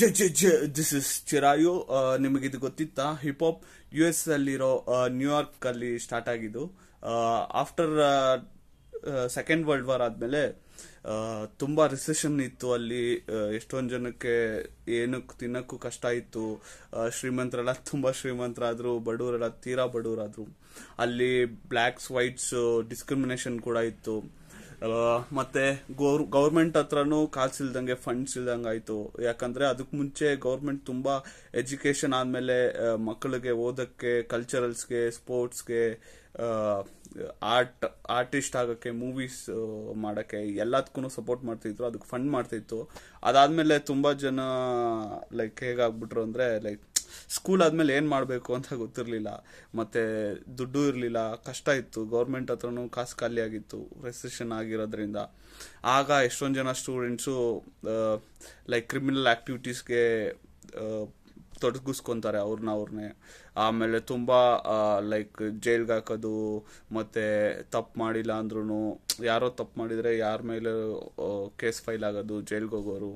J ಜೆ ಜೆ this is Chirayu ನಿಮಗಿದು ಗೊತ್ತಿತ್ತಾ ಹಿಪ್ ಹಾಪ್ ಯು ಎಸ್ ಅಲ್ಲಿರೋ ನ್ಯೂಯಾರ್ಕ್ ಅಲ್ಲಿ ಸ್ಟಾರ್ಟ್ ಆಗಿದ್ದು ಆಫ್ಟರ್ ಸೆಕೆಂಡ್ ವರ್ಲ್ಡ್ ವಾರ್ ಆದಮೇಲೆ ತುಂಬ ರಿಸೆಷನ್ ಇತ್ತು ಅಲ್ಲಿ ಎಷ್ಟೊಂದು ಜನಕ್ಕೆ ಏನಕ್ಕೆ ತಿನ್ನಕ್ಕೂ ಕಷ್ಟ ಇತ್ತು ಶ್ರೀಮಂತರೆಲ್ಲ ತುಂಬ ಶ್ರೀಮಂತರಾದ್ರು ಬಡವರೆಲ್ಲ ತೀರಾ ಬಡವರಾದರು ಅಲ್ಲಿ ಬ್ಲ್ಯಾಕ್ಸ್ ವೈಟ್ಸ್ ಡಿಸ್ಕ್ರಿಮಿನೇಷನ್ ಕೂಡ ಇತ್ತು ಮತ್ತೆ ಗೋರ್ ಗೌರ್ಮೆಂಟ್ ಹತ್ರನೂ ಇಲ್ದಂಗೆ ಫಂಡ್ಸ್ ಇಲ್ದಂಗೆ ಆಯಿತು ಯಾಕಂದರೆ ಅದಕ್ಕೆ ಮುಂಚೆ ಗೌರ್ಮೆಂಟ್ ತುಂಬ ಎಜುಕೇಷನ್ ಆದಮೇಲೆ ಮಕ್ಕಳಿಗೆ ಓದೋಕ್ಕೆ ಕಲ್ಚರಲ್ಸ್ಗೆ ಸ್ಪೋರ್ಟ್ಸ್ಗೆ ಆರ್ಟ್ ಆರ್ಟಿಸ್ಟ್ ಆಗೋಕ್ಕೆ ಮೂವೀಸ್ ಮಾಡೋಕ್ಕೆ ಎಲ್ಲದಕ್ಕೂ ಸಪೋರ್ಟ್ ಮಾಡ್ತಿದ್ರು ಅದಕ್ಕೆ ಫಂಡ್ ಮಾಡ್ತಿತ್ತು ಅದಾದಮೇಲೆ ತುಂಬ ಜನ ಲೈಕ್ ಹೇಗಾಗ್ಬಿಟ್ರು ಅಂದರೆ ಲೈಕ್ ಸ್ಕೂಲ್ ಆದ್ಮೇಲೆ ಏನು ಮಾಡಬೇಕು ಅಂತ ಗೊತ್ತಿರಲಿಲ್ಲ ಮತ್ತೆ ದುಡ್ಡು ಇರಲಿಲ್ಲ ಕಷ್ಟ ಇತ್ತು ಗೌರ್ಮೆಂಟ್ ಹತ್ರನೂ ಕಾಸು ಖಾಲಿ ಆಗಿತ್ತು ರೆಸ್ಟ್ರಿಕ್ಷನ್ ಆಗಿರೋದ್ರಿಂದ ಆಗ ಎಷ್ಟೊಂದು ಜನ ಸ್ಟೂಡೆಂಟ್ಸು ಲೈಕ್ ಕ್ರಿಮಿನಲ್ ಆಕ್ಟಿವಿಟೀಸ್ಗೆ ತೊಡಗಿಸ್ಕೊತಾರೆ ಅವ್ರನ್ನ ಅವ್ರನ್ನೇ ಆಮೇಲೆ ತುಂಬ ಲೈಕ್ ಜೈಲ್ಗೆ ಹಾಕೋದು ಮತ್ತು ತಪ್ಪು ಮಾಡಿಲ್ಲ ಅಂದ್ರೂ ಯಾರೋ ತಪ್ಪು ಮಾಡಿದರೆ ಯಾರ ಮೇಲೆ ಕೇಸ್ ಫೈಲ್ ಆಗೋದು ಜೈಲ್ಗೆ ಹೋಗೋರು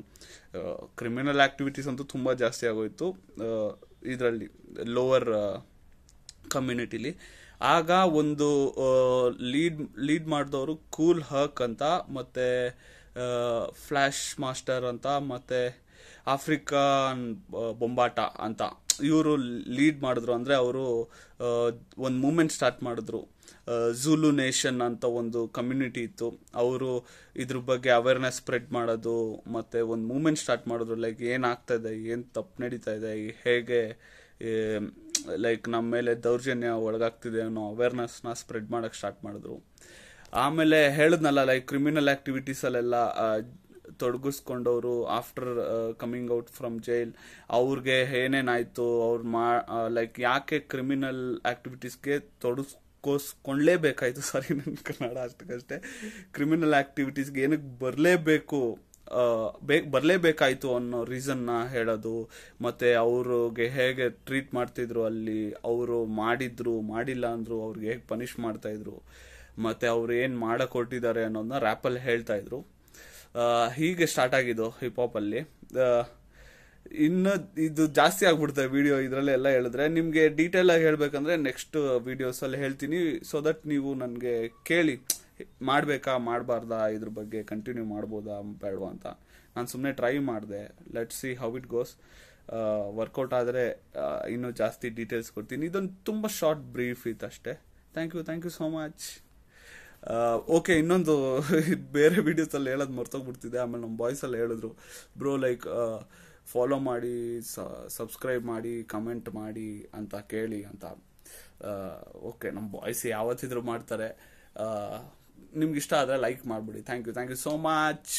ಕ್ರಿಮಿನಲ್ ಆ್ಯಕ್ಟಿವಿಟೀಸ್ ಅಂತೂ ತುಂಬ ಜಾಸ್ತಿ ಆಗೋಯಿತು ಇದರಲ್ಲಿ ಲೋವರ್ ಕಮ್ಯುನಿಟಿಲಿ ಆಗ ಒಂದು ಲೀಡ್ ಲೀಡ್ ಮಾಡಿದವರು ಕೂಲ್ ಹಕ್ ಅಂತ ಮತ್ತು ಫ್ಲ್ಯಾಶ್ ಮಾಸ್ಟರ್ ಅಂತ ಮತ್ತು ಆಫ್ರಿಕನ್ ಬೊಂಬಾಟ ಅಂತ ಇವರು ಲೀಡ್ ಮಾಡಿದ್ರು ಅಂದರೆ ಅವರು ಒಂದು ಮೂಮೆಂಟ್ ಸ್ಟಾರ್ಟ್ ಮಾಡಿದ್ರು ಝೂಲು ನೇಷನ್ ಅಂತ ಒಂದು ಕಮ್ಯುನಿಟಿ ಇತ್ತು ಅವರು ಇದ್ರ ಬಗ್ಗೆ ಅವೇರ್ನೆಸ್ ಸ್ಪ್ರೆಡ್ ಮಾಡೋದು ಮತ್ತು ಒಂದು ಮೂಮೆಂಟ್ ಸ್ಟಾರ್ಟ್ ಮಾಡಿದ್ರು ಲೈಕ್ ಏನಾಗ್ತಾ ಇದೆ ಏನು ತಪ್ಪು ನಡೀತಾ ಇದೆ ಹೇಗೆ ಲೈಕ್ ನಮ್ಮ ಮೇಲೆ ದೌರ್ಜನ್ಯ ಒಳಗಾಗ್ತಿದೆ ಅನ್ನೋ ಅವೇರ್ನೆಸ್ನ ಸ್ಪ್ರೆಡ್ ಮಾಡೋಕ್ಕೆ ಸ್ಟಾರ್ಟ್ ಮಾಡಿದ್ರು ಆಮೇಲೆ ಹೇಳಿದ್ನಲ್ಲ ಲೈಕ್ ಕ್ರಿಮಿನಲ್ ಆ್ಯಕ್ಟಿವಿಟೀಸಲ್ಲೆಲ್ಲ ತೊಡಗಿಸ್ಕೊಂಡವರು after coming out from jail ಅವ್ರಿಗೆ ಏನೇನಾಯಿತು ಅವ್ರು ಮಾ ಲೈಕ್ ಯಾಕೆ ಕ್ರಿಮಿನಲ್ ಆ್ಯಕ್ಟಿವಿಟೀಸ್ಗೆ ತೊಡಗಿಸ್ ಸರಿ ಸಾರಿ ನನ್ನ ಕನ್ನಡ ಅಷ್ಟಕ್ಕಷ್ಟೇ ಕ್ರಿಮಿನಲ್ ಆ್ಯಕ್ಟಿವಿಟೀಸ್ಗೆ ಏನಕ್ಕೆ ಬರಲೇಬೇಕು ಬೇ ಬರಲೇಬೇಕಾಯ್ತು ಅನ್ನೋ ರೀಸನ್ನ ಹೇಳೋದು ಮತ್ತು ಅವ್ರಿಗೆ ಹೇಗೆ ಟ್ರೀಟ್ ಮಾಡ್ತಿದ್ರು ಅಲ್ಲಿ ಅವರು ಮಾಡಿದ್ರು ಮಾಡಿಲ್ಲ ಅಂದರು ಅವ್ರಿಗೆ ಹೇಗೆ ಪನಿಷ್ ಮಾಡ್ತಾಯಿದ್ರು ಮತ್ತು ಅವ್ರು ಏನು ಮಾಡೋಕೊಟ್ಟಿದ್ದಾರೆ ಅನ್ನೋದನ್ನ ರ್ಯಾಪಲ್ಲಿ ಹೇಳ್ತಾಯಿದ್ರು ಹೀಗೆ ಸ್ಟಾರ್ಟ್ ಆಗಿದ್ದು ಹಿಪ್ ಅಲ್ಲಿ ಇನ್ನು ಇದು ಜಾಸ್ತಿ ಆಗ್ಬಿಡುತ್ತೆ ವಿಡಿಯೋ ಇದರಲ್ಲೆಲ್ಲ ಹೇಳಿದ್ರೆ ನಿಮಗೆ ಡೀಟೇಲ್ ಆಗಿ ಹೇಳಬೇಕಂದ್ರೆ ನೆಕ್ಸ್ಟ್ ವಿಡಿಯೋಸಲ್ಲಿ ಹೇಳ್ತೀನಿ ಸೊ ದಟ್ ನೀವು ನನಗೆ ಕೇಳಿ ಮಾಡಬೇಕಾ ಮಾಡಬಾರ್ದಾ ಇದ್ರ ಬಗ್ಗೆ ಕಂಟಿನ್ಯೂ ಮಾಡ್ಬೋದಾ ಬೇಡವಾ ಅಂತ ನಾನು ಸುಮ್ಮನೆ ಟ್ರೈ ಮಾಡಿದೆ let see how it goes workout ಆದರೆ ಇನ್ನೂ ಜಾಸ್ತಿ ಡೀಟೇಲ್ಸ್ ಕೊಡ್ತೀನಿ ಇದೊಂದು ತುಂಬ ಶಾರ್ಟ್ ಬ್ರೀಫ್ ಇತ್ತು ಅಷ್ಟೇ thank you thank you so much okay ಇನ್ನೊಂದು ಬೇರೆ ವೀಡಿಯೋಸಲ್ಲಿ ಹೇಳೋದು ಮರ್ತೋಗ್ಬಿಡ್ತಿದೆ ಆಮೇಲೆ ನಮ್ಮ ಬಾಯ್ಸಲ್ಲಿ ಹೇಳಿದ್ರು ಬ್ರೋ ಲೈಕ್ ಫಾಲೋ ಮಾಡಿ ಸಬ್ಸ್ಕ್ರೈಬ್ ಮಾಡಿ ಕಮೆಂಟ್ ಮಾಡಿ ಅಂತ ಕೇಳಿ ಅಂತ ಓಕೆ ನಮ್ಮ ಬಾಯ್ಸ್ ಯಾವತ್ತಿದ್ರು ಮಾಡ್ತಾರೆ ನಿಮ್ಗೆ ಇಷ್ಟ ಆದರೆ ಲೈಕ್ ಮಾಡಿಬಿಡಿ thank you thank you so much